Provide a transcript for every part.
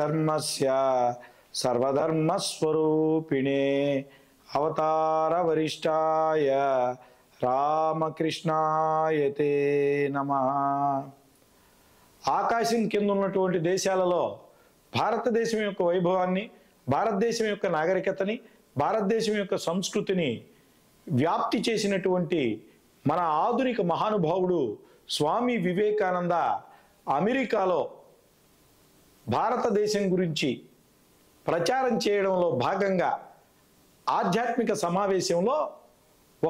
ధర్మస్య సర్వధర్మస్వరూపిణే అవతార వరిష్టాయ రామకృష్ణాయతే నమ ఆకాశం కింద ఉన్నటువంటి దేశాలలో భారతదేశం యొక్క వైభవాన్ని భారతదేశం యొక్క నాగరికతని భారతదేశం యొక్క సంస్కృతిని వ్యాప్తి చేసినటువంటి మన ఆధునిక మహానుభావుడు స్వామి వివేకానంద అమెరికాలో భారతదేశం గురించి ప్రచారం చేయడంలో భాగంగా ఆధ్యాత్మిక సమావేశంలో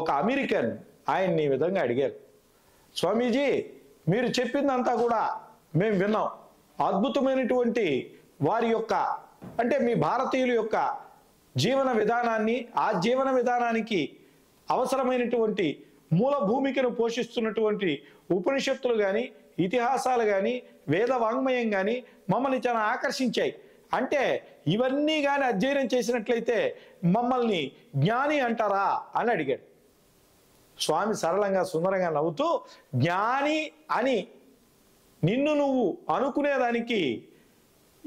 ఒక అమెరికన్ ఆయన్ని ఈ విధంగా అడిగారు స్వామీజీ మీరు చెప్పిందంతా కూడా మేము విన్నాం అద్భుతమైనటువంటి వారి యొక్క అంటే మీ భారతీయుల యొక్క జీవన విధానాన్ని ఆ జీవన విధానానికి అవసరమైనటువంటి మూల భూమికను పోషిస్తున్నటువంటి ఉపనిషత్తులు కానీ ఇతిహాసాలు కానీ వేద వాంగ్మయం కానీ మమ్మల్ని చాలా ఆకర్షించాయి అంటే ఇవన్నీ కానీ అధ్యయనం చేసినట్లయితే మమ్మల్ని జ్ఞాని అంటారా అని అడిగాడు స్వామి సరళంగా సుందరంగా నవ్వుతూ జ్ఞాని అని నిన్ను నువ్వు అనుకునేదానికి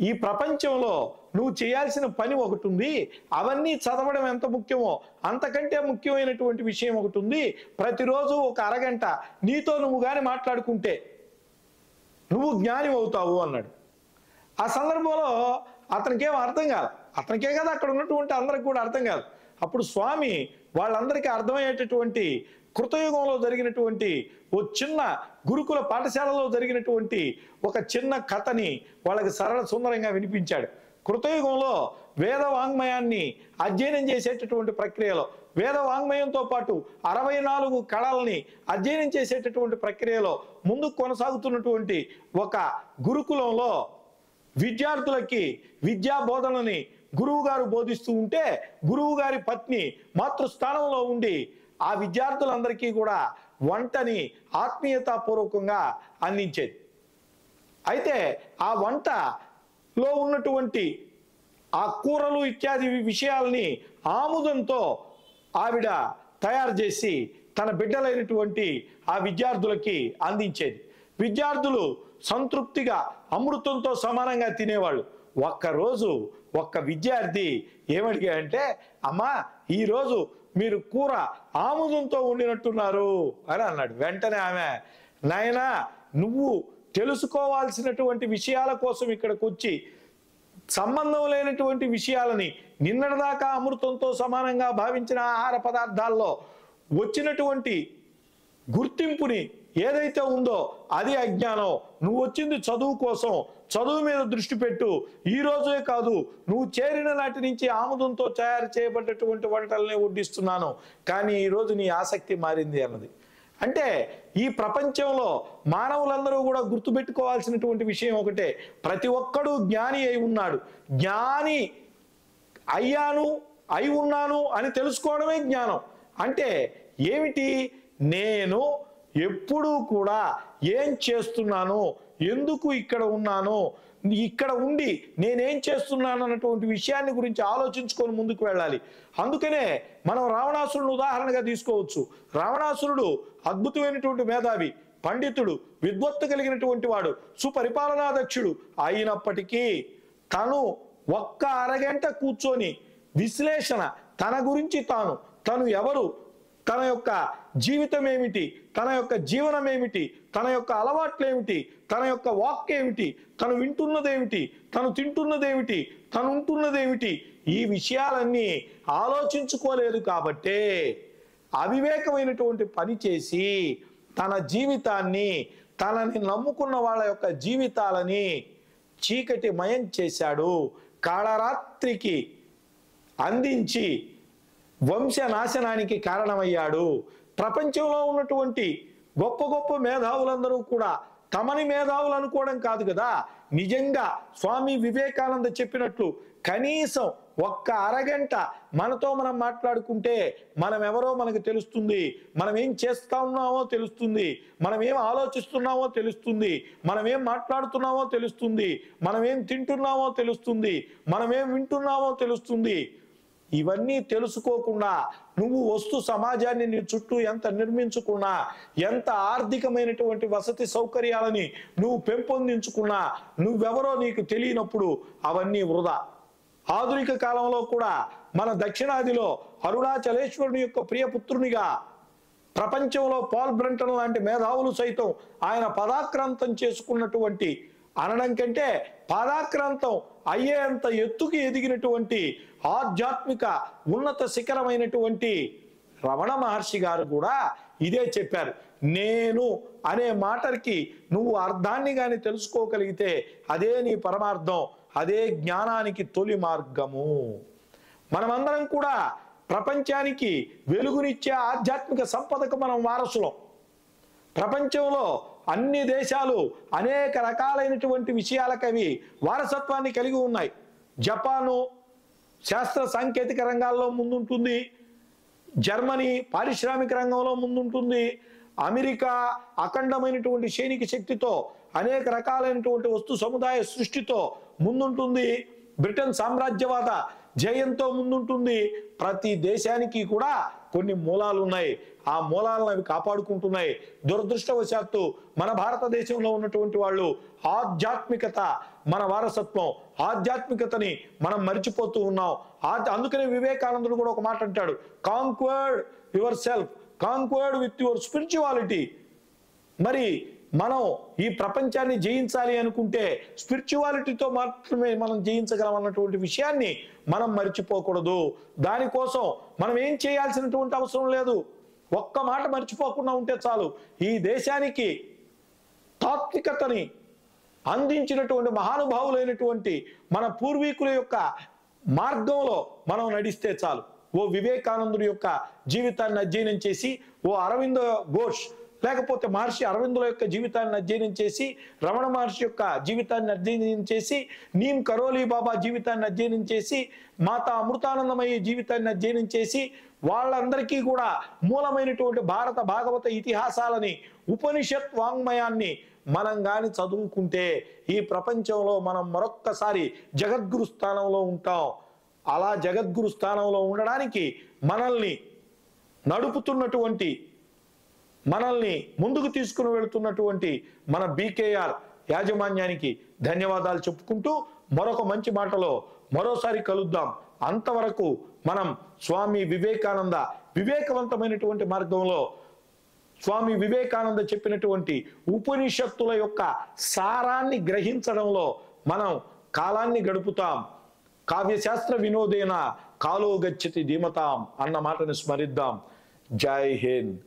ఈ ప్రపంచంలో నువ్వు చేయాల్సిన పని ఒకటి ఉంది అవన్నీ చదవడం ఎంత ముఖ్యమో అంతకంటే ముఖ్యమైనటువంటి విషయం ఒకటి ఉంది ప్రతిరోజు ఒక అరగంట నీతో నువ్వు కానీ మాట్లాడుకుంటే నువ్వు జ్ఞాని అవుతావు అన్నాడు ఆ సందర్భంలో అతనికేం అర్థం కాదు అతనికే కదా అక్కడ ఉన్నటువంటి అందరికి కూడా అర్థం కాదు అప్పుడు స్వామి వాళ్ళందరికీ అర్థమయ్యేటటువంటి కృతయుగంలో జరిగినటువంటి ఓ చిన్న గురుకుల పాఠశాలలో జరిగినటువంటి ఒక చిన్న కథని వాళ్ళకి సరళ సుందరంగా వినిపించాడు కృతయుగంలో వేద వాంగ్మయాన్ని అధ్యయనం చేసేటటువంటి ప్రక్రియలో వేద వాంగ్మయంతో పాటు అరవై నాలుగు కళల్ని అధ్యయనం చేసేటటువంటి ప్రక్రియలో ముందుకు కొనసాగుతున్నటువంటి ఒక గురుకులంలో విద్యార్థులకి విద్యా బోధనని గురువుగారు బోధిస్తూ ఉంటే గురువుగారి పత్ని మాతృస్థానంలో ఉండి ఆ విద్యార్థులందరికీ కూడా వంటని ఆత్మీయతాపూర్వకంగా అందించేది అయితే ఆ వంటలో ఉన్నటువంటి ఆ కూరలు ఇత్యాది విషయాల్ని ఆముదంతో ఆవిడ తయారు చేసి తన బిడ్డలైనటువంటి ఆ విద్యార్థులకి అందించేది విద్యార్థులు సంతృప్తిగా అమృతంతో సమానంగా తినేవాళ్ళు ఒక్కరోజు ఒక్క విద్యార్థి ఏమడిగాయంటే అమ్మా ఈరోజు మీరు కూర ఆముదంతో ఉండినట్టున్నారు అని అన్నాడు వెంటనే ఆమె నాయనా నువ్వు తెలుసుకోవాల్సినటువంటి విషయాల కోసం ఇక్కడికి వచ్చి సంబంధం లేనటువంటి విషయాలని నిన్నటిదాకా అమృతంతో సమానంగా భావించిన ఆహార పదార్థాల్లో వచ్చినటువంటి గుర్తింపుని ఏదైతే ఉందో అది అజ్ఞానం నువ్వు వచ్చింది చదువు కోసం చదువు మీద దృష్టి పెట్టు ఈ రోజే కాదు నువ్వు చేరిన నాటి నుంచి ఆముదంతో తయారు చేయబడ్డటువంటి వంటలనే వడ్డిస్తున్నాను కానీ ఈరోజు నీ ఆసక్తి మారింది అన్నది అంటే ఈ ప్రపంచంలో మానవులందరూ కూడా గుర్తుపెట్టుకోవాల్సినటువంటి విషయం ఒకటే ప్రతి ఒక్కడూ జ్ఞాని అయి ఉన్నాడు జ్ఞాని అయ్యాను అయి ఉన్నాను అని తెలుసుకోవడమే జ్ఞానం అంటే ఏమిటి నేను ఎప్పుడూ కూడా ఏం చేస్తున్నాను ఎందుకు ఇక్కడ ఉన్నాను ఇక్కడ ఉండి నేనేం చేస్తున్నాను అన్నటువంటి విషయాన్ని గురించి ఆలోచించుకొని ముందుకు వెళ్ళాలి అందుకనే మనం రావణాసురుడు ఉదాహరణగా తీసుకోవచ్చు రావణాసురుడు అద్భుతమైనటువంటి మేధావి పండితుడు విద్వత్తు కలిగినటువంటి వాడు సుపరిపాలనాధ్యక్షుడు అయినప్పటికీ తను ఒక్క అరగంట కూర్చొని విశ్లేషణ తన గురించి తాను తను ఎవరు తన యొక్క జీవితం ఏమిటి తన యొక్క జీవనం ఏమిటి తన యొక్క అలవాట్లు ఏమిటి తన యొక్క వాక్ ఏమిటి తను వింటున్నదేమిటి తను తింటున్నదేమిటి తను ఉంటున్నదేమిటి ఈ విషయాలన్నీ ఆలోచించుకోలేదు కాబట్టే అవివేకమైనటువంటి పని చేసి తన జీవితాన్ని తనని నమ్ముకున్న వాళ్ళ యొక్క జీవితాలని చీకటి మయం చేశాడు కాళరాత్రికి అందించి వంశనాశనానికి కారణమయ్యాడు ప్రపంచంలో ఉన్నటువంటి గొప్ప గొప్ప మేధావులందరూ కూడా తమని మేధావులు అనుకోవడం కాదు కదా నిజంగా స్వామి వివేకానంద చెప్పినట్లు కనీసం ఒక్క అరగంట మనతో మనం మాట్లాడుకుంటే మనం ఎవరో మనకు తెలుస్తుంది మనం ఏం చేస్తా ఉన్నామో తెలుస్తుంది మనం ఏం ఆలోచిస్తున్నామో తెలుస్తుంది మనం ఏం మాట్లాడుతున్నామో తెలుస్తుంది మనం ఏం తింటున్నామో తెలుస్తుంది మనం ఏం వింటున్నామో తెలుస్తుంది ఇవన్నీ తెలుసుకోకుండా నువ్వు వస్తు సమాజాన్ని నీ చుట్టూ ఎంత నిర్మించుకున్నా ఎంత ఆర్థికమైనటువంటి వసతి సౌకర్యాలని నువ్వు పెంపొందించుకున్నా నువ్వెవరో నీకు తెలియనప్పుడు అవన్నీ వృధా ఆధునిక కాలంలో కూడా మన దక్షిణాదిలో అరుణాచలేశ్వరుని యొక్క ప్రియపుత్రునిగా ప్రపంచంలో పాల్ బ్రంటన్ లాంటి మేధావులు సైతం ఆయన పదాక్రాంతం చేసుకున్నటువంటి అనడం కంటే పాదాక్రాంతం అయ్యేంత ఎత్తుకి ఎదిగినటువంటి ఆధ్యాత్మిక ఉన్నత శిఖరమైనటువంటి రమణ మహర్షి గారు కూడా ఇదే చెప్పారు నేను అనే మాటకి నువ్వు అర్థాన్ని కానీ తెలుసుకోగలిగితే అదే నీ పరమార్థం అదే జ్ఞానానికి తొలి మార్గము మనమందరం కూడా ప్రపంచానికి వెలుగునిచ్చే ఆధ్యాత్మిక సంపదకు మనం వారసులం ప్రపంచంలో అన్ని దేశాలు అనేక రకాలైనటువంటి విషయాలకవి వారసత్వాన్ని కలిగి ఉన్నాయి జపాను శాస్త్ర సాంకేతిక రంగాల్లో ముందుంటుంది జర్మనీ పారిశ్రామిక రంగంలో ముందుంటుంది అమెరికా అఖండమైనటువంటి సైనిక శక్తితో అనేక రకాలైనటువంటి వస్తు సముదాయ సృష్టితో ముందుంటుంది బ్రిటన్ సామ్రాజ్యవాద జయంతో ముందుంటుంది ప్రతి దేశానికి కూడా కొన్ని మూలాలు ఉన్నాయి ఆ మూలాలను అవి కాపాడుకుంటున్నాయి దురదృష్టవశాత్తు మన భారతదేశంలో ఉన్నటువంటి వాళ్ళు ఆధ్యాత్మికత మన వారసత్వం ఆధ్యాత్మికతని మనం మర్చిపోతూ ఉన్నాం అందుకనే వివేకానందుడు కూడా ఒక మాట అంటాడు conquered yourself conquered with your spirituality మరి మనం ఈ ప్రపంచాన్ని జయించాలి అనుకుంటే స్పిరిచువాలిటీతో మాత్రమే మనం జయించగలం అన్నటువంటి విషయాన్ని మనం మర్చిపోకూడదు దానికోసం మనం ఏం చేయాల్సినటువంటి అవసరం లేదు ఒక్క మాట మర్చిపోకుండా ఉంటే చాలు ఈ దేశానికి తాత్వికతని అందించినటువంటి మహానుభావులైనటువంటి మన పూర్వీకుల యొక్క మార్గంలో మనం నడిస్తే చాలు ఓ వివేకానందుడి యొక్క జీవితాన్ని అధ్యయనం చేసి ఓ అరవింద ఘోష్ లేకపోతే మహర్షి అరవిందుల యొక్క జీవితాన్ని అధ్యయనం చేసి రమణ మహర్షి యొక్క జీవితాన్ని అధ్యయనం చేసి నీమ్ కరోలి బాబా జీవితాన్ని అధ్యయనం చేసి మాతా అమృతానందమయ్య జీవితాన్ని అధ్యయనం చేసి వాళ్ళందరికీ కూడా మూలమైనటువంటి భారత భాగవత ఇతిహాసాలని ఉపనిషత్ వాంగ్మయాన్ని మనం కానీ చదువుకుంటే ఈ ప్రపంచంలో మనం మరొక్కసారి జగద్గురు స్థానంలో ఉంటాం అలా జగద్గురు స్థానంలో ఉండడానికి మనల్ని నడుపుతున్నటువంటి మనల్ని ముందుకు తీసుకుని వెళుతున్నటువంటి మన బీకేఆర్ యాజమాన్యానికి ధన్యవాదాలు చెప్పుకుంటూ మరొక మంచి మాటలో మరోసారి కలుద్దాం అంతవరకు మనం స్వామి వివేకానంద వివేకవంతమైనటువంటి మార్గంలో స్వామి వివేకానంద చెప్పినటువంటి ఉపనిషత్తుల యొక్క సారాన్ని గ్రహించడంలో మనం కాలాన్ని గడుపుతాం కావ్యశాస్త్ర వినోదేన కాలో గచ్చతి ధీమతాం అన్న మాటను స్మరిద్దాం జై హింద్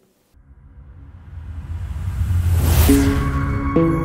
Thank you.